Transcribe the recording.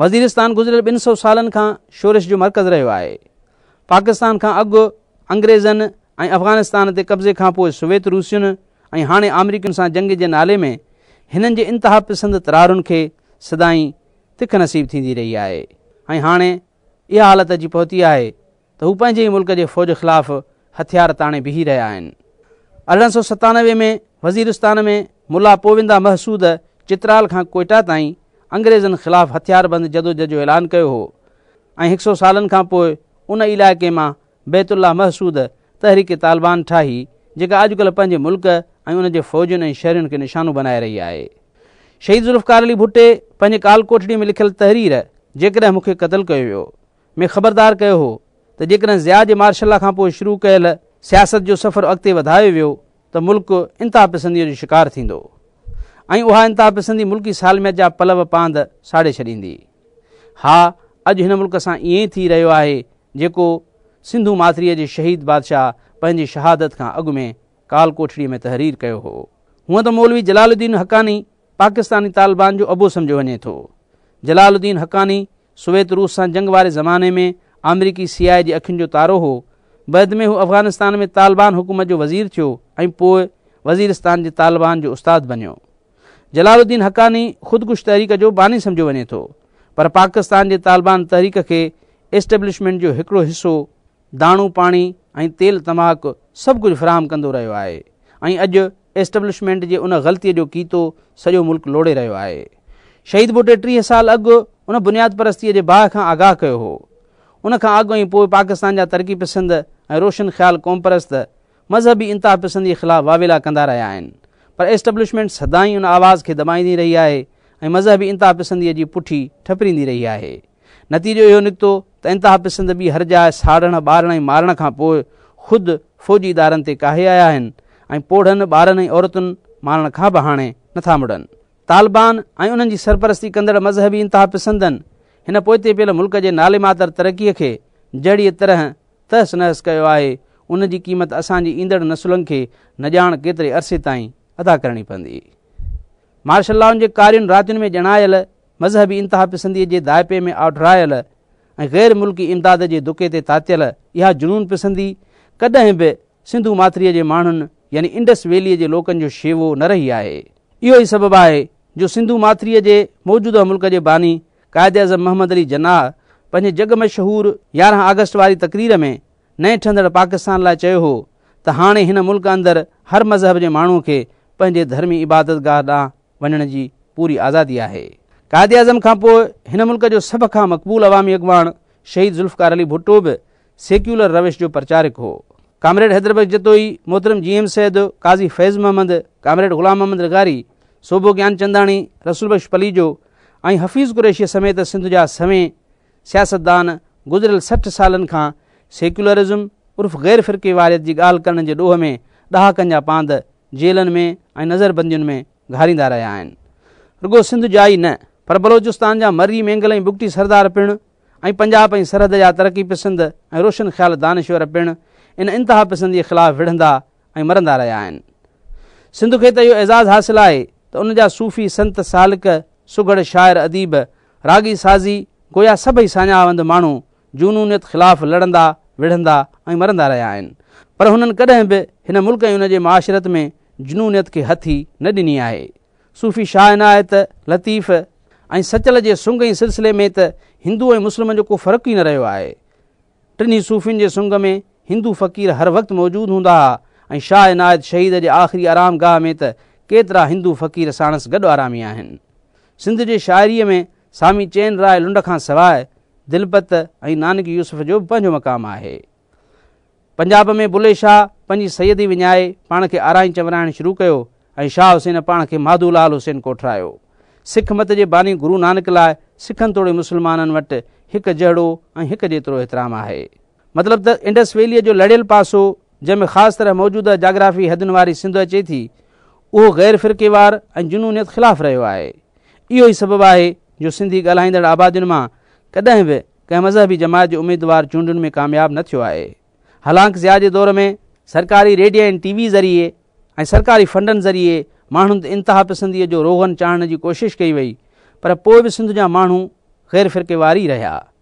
वज़ीरस्तान गुज़िरियलियल ॿिनि सौ सालनि खां शोरिश जो मर्कज़ रहियो आहे पाकिस्तान खां अॻु अंग्रेज़नि ऐं अफ़गानिस्तान ते कब्ज़े खां पोइ सुवेत रूसियुनि ऐं हाणे अमरीकिन सां जंग जे नाले में हिननि जे इंतिहा पसंद तरारुनि खे सदाईं तिख नसीबु थींदी रही आहे ऐं हाणे इहा हालति अची पहुती आहे त हू पंहिंजे ई मुल्क़ जे फ़ौज खिलाफ़ु हथियार ताणे बिही रहिया आहिनि अरिड़हं सौ सतानवे में वज़ीरिस्तान में मुला पोविंदा महसूद चित्राल खां कोइटा ताईं अंग्रेज़नि ख़िलाफ़ु हथियार बंदि जो ऐलान कयो हो ऐं हिक सौ सालनि खां पोइ उन इलाइक़े मां बैतुल्ला महसूद तहरीक तालिबान ठाही जेका अॼुकल्ह पंहिंजे मुल्क़ ऐं उन जे फ़ौजनि ऐं शहरनि खे निशानू बनाए रही आहे शहीद ज़ुल्फ़कार कार अली भुटे पंहिंजे कालकोठड़ी में लिखियलु तहरीर जेकॾहिं मूंखे क़तलु कयो वियो में ख़बरदार कयो हो त जेकॾहिं ज़्याज मार्शला खां पोइ शुरू कयल सियासत जो सफ़रु अॻिते वधायो वियो त मुल्क इंतिहा पसंदीअ जो शिकार थींदो ऐं उहा इंतापिसी मुल्की सालमियत जा पलव पांद साड़े छॾींदी हा अॼु हिन मुल्क़ सां ईअं थी रहियो आहे जेको सिंधु माथिरीअ जे शहीद बादशाह पंहिंजी शहादत खां अॻु में काल कोठड़ीअ में तहरीर कयो हो हुअ त मौलवी जलालुद्दीन हकानी पाकिस्तानी तालिबान जो अबो समझो वञे थो जलालुद्दीन हकानी सोवियत रूस सां जंग वारे ज़माने में अमरीकी सीआई जी अखियुनि जो तारो हो बैदि अफ़गानिस्तान में तालिबान हुकूमत जो वज़ीर थियो ऐं पोइ वज़ीरिस्तान जे तालिबान जो उस्तादु बनयो जलालुद्दीन हकानी ख़ुदकुश तहरीक जो बानी समझो वञे थो पर पाकिस्तान जे तालिबान तहरीक खे एस्टब्लिशमेंट जो हिकिड़ो हिसो दाणू पाणी ऐं तेल तमाक تماک سب کچھ कंदो کندو आहे ऐं अॼु एस्टब्लिशमेंट जे उन ग़लतीअ जो कीतो सॼो मुल्क़ लोड़े रहियो आहे शहीद बुटे टीह साल अॻु उन बुनियादप्रस्तीअ जे बाह खां आगाह कयो हो उनखां अॻु ऐं पोइ पाकिस्तान جا तरक़ी پسند ऐं रोशन ख़्यालु क़ौमपरस्त मज़हबी इंताह पिसंदीअ ख़िलाफ़ु वावेला कंदा रहिया आहिनि पर एस्टेब्लिशमेंट सदाई उन आवाज़ खे दॿाईंदी रही आहे ऐं मज़हबी इंतिहा पसंदीअ जी पुठी ठपरींदी रही आहे नतीजो इहो निकितो त इंतिहा पसंद बि हर जाए साड़ण ॿारण ऐं मारण खां पोइ ख़ुदि फ़ौजी इदारनि ते काहे आया आहिनि ऐं पोढ़नि ॿारनि ऐं औरतुनि मारण खां बि हाणे नथा मुड़नि तालिबान ऐं उन्हनि जी सरपरस्ती कंदड़ मज़हबी इंतिहा पसंदनि हिन ते पियल मुल्क़ जे नाले मातर तरक़ीअ खे जहिड़ी तरह तहस नहस कयो आहे उन जी क़ीमत असांजी ईंदड़ नसुलनि खे न ॼाण केतिरे अरसे ताईं अदा करणी पवंदी मार्शल मार्शल्लाउनि जे कारियुनि रातियुनि में ॼणायल मज़हबी इंतिहा पसंदीअ जे दाइपे में आढरायल ऐं ग़ैर मुल्की इमदाद जे दुके ते तातियल इहा जुनून पसंदी कॾहिं बि सिंधू माथिरीअ जे माण्हुनि यानी इंडस वैलीअ जे लोकनि जो शेवो न रही आहे इहो ई सबबु आहे जो सिंधु माथिरीअ जे मौजूदा मुल्क़ जे बानी क़ाइद अज़म मोहम्मद अली जनाह पंहिंजे जग मशहूरु यारहं अगस्त वारी तकरीर में नए ठहंदड़ पाकिस्तान लाइ चयो हो त हाणे हिन मुल्क़ अंदरि हर मज़हब जे माण्हूअ खे पंहिंजे धर्मी इबादत गाह ॾांहुं वञण जी पूरी आज़ादी आहे क़ाइदे आज़म खां पोइ हिन मुल्क़ जो सभ खां मक़बूल अवामी अॻवान शहीद ज़ुल्फकार अली भुटो बि सेक्युलर रविश जो प्रचारिक हो कामरेड हैदराबाद जतोई मोहतरम G M Syed Qazi Faiz Muhammad comrade Ghulam Ahmed Ragari Sobho Gyanchandani रसूल बख़्श पली जो ऐं हफ़ीज़ कुरेशीअ समेत सिंध जा सवें सियासतदान गुज़िरियल सठि सालनि खां सेक्युलरिज़म उर्फ ग़ैर फ़िरके वारियत जी ॻाल्हि करण जे ॾोह में ॾहाकनि जा पांध जेलनि में ऐं नज़रबंदियुनि में घारींदा रहिया आहिनि रुगो सिंध जा ई न पर बलोचिस्तान जा मरी मेंगल ऐं बुगटी सरदार पिणु ऐं पंजाब ऐं सरहद जा तरक़ी पिसिंद ऐं रोशन ख़्याल दानश्वर पिणु इन इंतिहा पसंदीअ ख़िलाफ़ु विढ़ंदा ऐं मरंदा रहिया आहिनि सिंध खे त इहो एज़ाज़ु हासिलु आहे त उन जा सूफ़ी संत सालिक सुगड़ शाइर अदीब रागी साज़ी गोया सभई सञावंद माण्हू जुनूनियत ख़िलाफ़ु लड़ंदा विढ़ंदा ऐं मरंदा रहिया आहिनि पर हुननि कॾहिं बि हिन मुल्क ऐं हुन जे माशरत में जुनूनियत खे हथी न ॾिनी आहे सूफ़ी शाह इनायत लतीफ़ ऐं सचल जे सुंग ऐं सिलसिले में त हिंदू ऐं मुस्लिम जो को फ़र्क़ु ई न रहियो आहे टिनी सूफ़ियुनि जे सुंग में हिंदू फ़क़ीर हर वक़्तु मौजूदु हूंदा हुआ ऐं शाह इनायत शहीद जे आख़िरी आराम गाह में त केतिरा हिंदू फ़क़ीर साणस गॾु आरामी आहिनि सिंध जे शाइरीअ में सामी चैन राय लुंड खां सवाइ दिलपत ऐं नानक यूसुफ़ जो पंहिंजो मक़ामु आहे पंजाब में बुले शाह पंहिंजी सयदी विञाए पाण खे आराइ चवराइण शुरू कयो ऐं शाह हुसैन पाण खे माधूलाल हुसैन कोठरायो सिख मत जे बानी गुरु नानक लाइ सिखनि तोड़े मुस्लमाननि वटि हिक जहिड़ो ऐं हिकु जेतिरो एतिराम आहे मतिलब त इंडस वैलीअ जो लड़ियल पासो जंहिं में ख़ासि तरह मौजूदा जाग्राफ़ी हदनि वारी सिंध अचे थी उहो गैर फ़िरकेवार ऐं जुनूनियत ख़िलाफ़ु रहियो आहे इहो ई सबबु आहे जो सिंधी ॻाल्हाईंदड़ आबादियुनि मां कॾहिं बि कंहिं मज़हबी जमायत जी उमेदवार चूंडुनि में कामयाबु न थियो आहे हालांकि ज़िया जे दौर में सरकारी रेडियो ऐं टी वी ज़रिए ऐं सरकारी फ़ंडनि ज़रिए माण्हुनि इंतिहा पसंदीअ जो रोहन चाढ़ण जी कोशिशि कई वई पर पोइ बि सिंध जा माण्हू ग़ैर फिरकेवारी रहिया